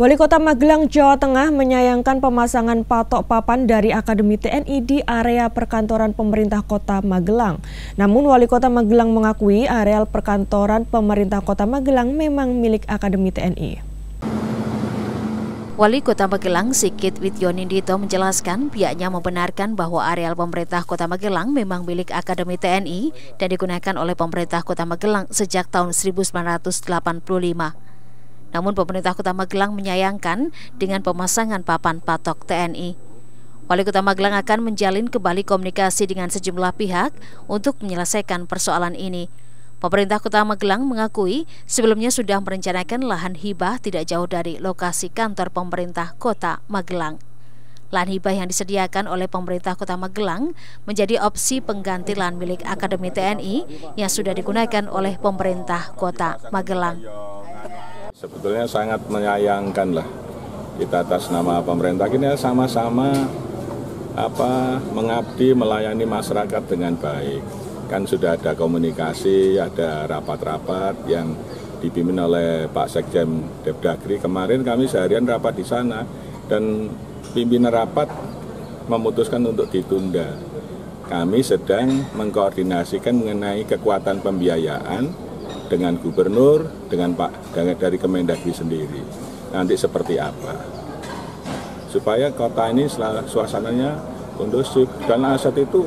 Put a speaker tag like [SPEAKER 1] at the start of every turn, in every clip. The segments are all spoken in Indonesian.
[SPEAKER 1] Wali Kota Magelang, Jawa Tengah menyayangkan pemasangan patok papan dari Akademi TNI di area perkantoran pemerintah Kota Magelang. Namun Wali Kota Magelang mengakui
[SPEAKER 2] areal perkantoran pemerintah Kota
[SPEAKER 1] Magelang memang milik Akademi TNI.
[SPEAKER 2] Wali Kota Magelang Sigit Widyonindito menjelaskan pihaknya membenarkan bahwa areal pemerintah Kota Magelang memang milik Akademi TNI dan digunakan oleh pemerintah Kota Magelang sejak tahun 1985. Namun pemerintah Kota Magelang menyayangkan dengan pemasangan papan patok TNI. Wali Kota Magelang akan menjalin kembali komunikasi dengan sejumlah pihak untuk menyelesaikan persoalan ini. Pemerintah Kota Magelang mengakui sebelumnya sudah merencanakan lahan hibah tidak jauh dari lokasi kantor pemerintah Kota Magelang. Lahan hibah yang disediakan oleh pemerintah Kota Magelang menjadi opsi pengganti lahan milik Akademi TNI yang sudah digunakan oleh pemerintah Kota Magelang.
[SPEAKER 3] Sebetulnya sangat menyayangkan lah kita atas nama pemerintah ini sama-sama apa mengabdi melayani masyarakat dengan baik. Kan sudah ada komunikasi, ada rapat-rapat yang dipimpin oleh Pak Sekjen Depdagri. Kemarin kami seharian rapat di sana dan pimpinan rapat memutuskan untuk ditunda. Kami sedang mengkoordinasikan mengenai kekuatan pembiayaan dengan gubernur, dengan Pak dari Kemendagri sendiri. Nanti seperti apa? Supaya kota ini suasananya kondusif dan aset itu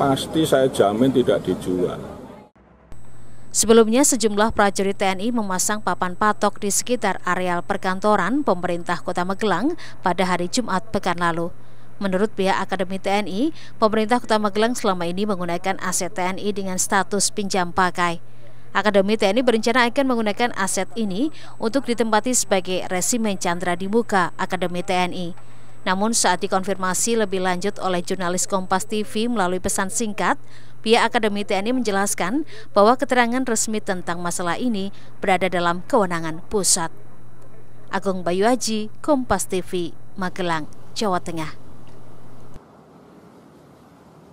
[SPEAKER 3] pasti saya jamin tidak dijual.
[SPEAKER 2] Sebelumnya sejumlah prajurit TNI memasang papan patok di sekitar areal perkantoran pemerintah Kota Magelang pada hari Jumat pekan lalu. Menurut pihak Akademi TNI, pemerintah Kota Magelang selama ini menggunakan aset TNI dengan status pinjam pakai. Akademi TNI berencana akan menggunakan aset ini untuk ditempati sebagai resimen Chandra di muka Akademi TNI. Namun saat dikonfirmasi lebih lanjut oleh jurnalis Kompas TV melalui pesan singkat, pihak Akademi TNI menjelaskan bahwa keterangan resmi tentang masalah ini berada dalam kewenangan pusat. Agung Bayu Haji, Kompas TV, Magelang, Jawa Tengah.